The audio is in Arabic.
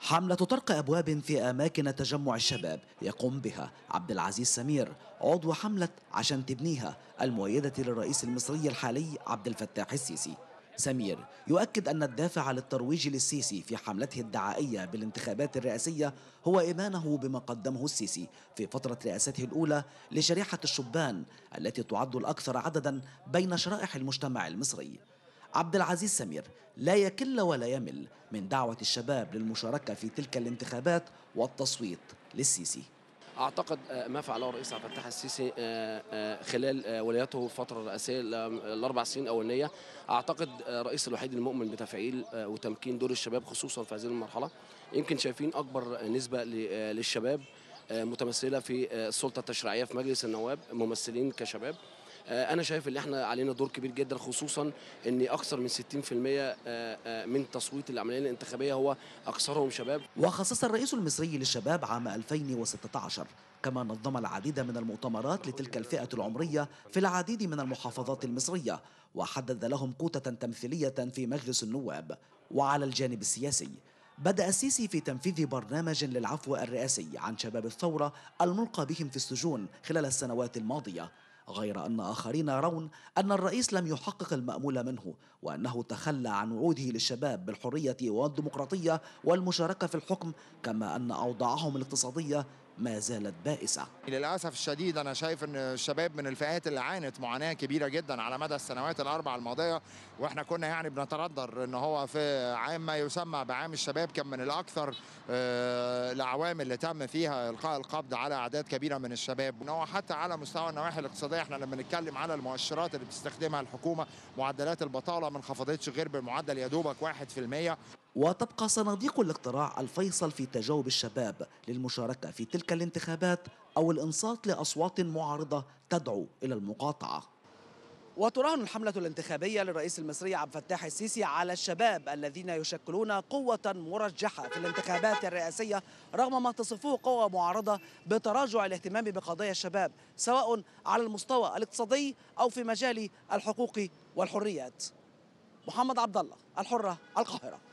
حملة طرق أبواب في أماكن تجمع الشباب يقوم بها عبد العزيز سمير عضو حملة عشان تبنيها المؤيدة للرئيس المصري الحالي عبد الفتاح السيسي سمير يؤكد أن الدافع للترويج للسيسي في حملته الدعائية بالانتخابات الرئاسية هو إيمانه بما قدمه السيسي في فترة رئاسته الأولى لشريحة الشبان التي تعد الأكثر عددا بين شرائح المجتمع المصري عبد العزيز سمير لا يكل ولا يمل من دعوة الشباب للمشاركة في تلك الانتخابات والتصويت للسيسي اعتقد آه، ما فعله الرئيس عبد الفتاح السيسي آه، آه، خلال ولايته الفتره الرئاسيه الاربع سنين الاولانيه اعتقد الرئيس الوحيد المؤمن بتفعيل وتمكين دور الشباب خصوصا في هذه المرحله يمكن شايفين اكبر نسبه للشباب متمثله في السلطه التشريعيه في مجلس النواب ممثلين كشباب آه، انا شايف ان احنا علينا دور كبير جدا خصوصا ان اكثر من 60% آه، آه، من تصويت العمليه الانتخابيه هو اكثرهم شباب وخصص الرئيس المصري للشباب عام 2016 كما نظم العديد من المؤتمرات لتلك الفئة العمرية في العديد من المحافظات المصرية وحدد لهم قوته تمثيلية في مجلس النواب وعلى الجانب السياسي بدأ السيسي في تنفيذ برنامج للعفو الرئاسي عن شباب الثورة الملقى بهم في السجون خلال السنوات الماضية غير أن آخرين يرون أن الرئيس لم يحقق المأمول منه وأنه تخلى عن وعوده للشباب بالحرية والديمقراطية والمشاركة في الحكم كما أن أوضاعهم الاقتصادية ما زالت بائسة للأسف الشديد أنا شايف أن الشباب من الفئات اللي عانت معاناة كبيرة جدا على مدى السنوات الأربع الماضية وإحنا كنا يعني بنتردر أن هو في عام ما يسمى بعام الشباب كان من الأكثر آه، الأعوام اللي تم فيها إلقاء القبض على أعداد كبيرة من الشباب أن هو حتى على مستوى النواحي الاقتصادية إحنا لما نتكلم على المؤشرات اللي بتستخدمها الحكومة معدلات البطالة ما انخفضتش غير بمعدل يا دوبك 1% وتبقى صناديق الاقتراع الفيصل في تجاوب الشباب للمشاركة في تلك الانتخابات أو الإنصات لأصوات معارضة تدعو إلى المقاطعة وتراهن الحملة الانتخابية للرئيس المصري عبد الفتاح السيسي على الشباب الذين يشكلون قوة مرجحة في الانتخابات الرئاسية رغم ما تصفه قوى معارضة بتراجع الاهتمام بقضايا الشباب سواء على المستوى الاقتصادي أو في مجال الحقوق والحريات محمد عبد الله الحرة القاهرة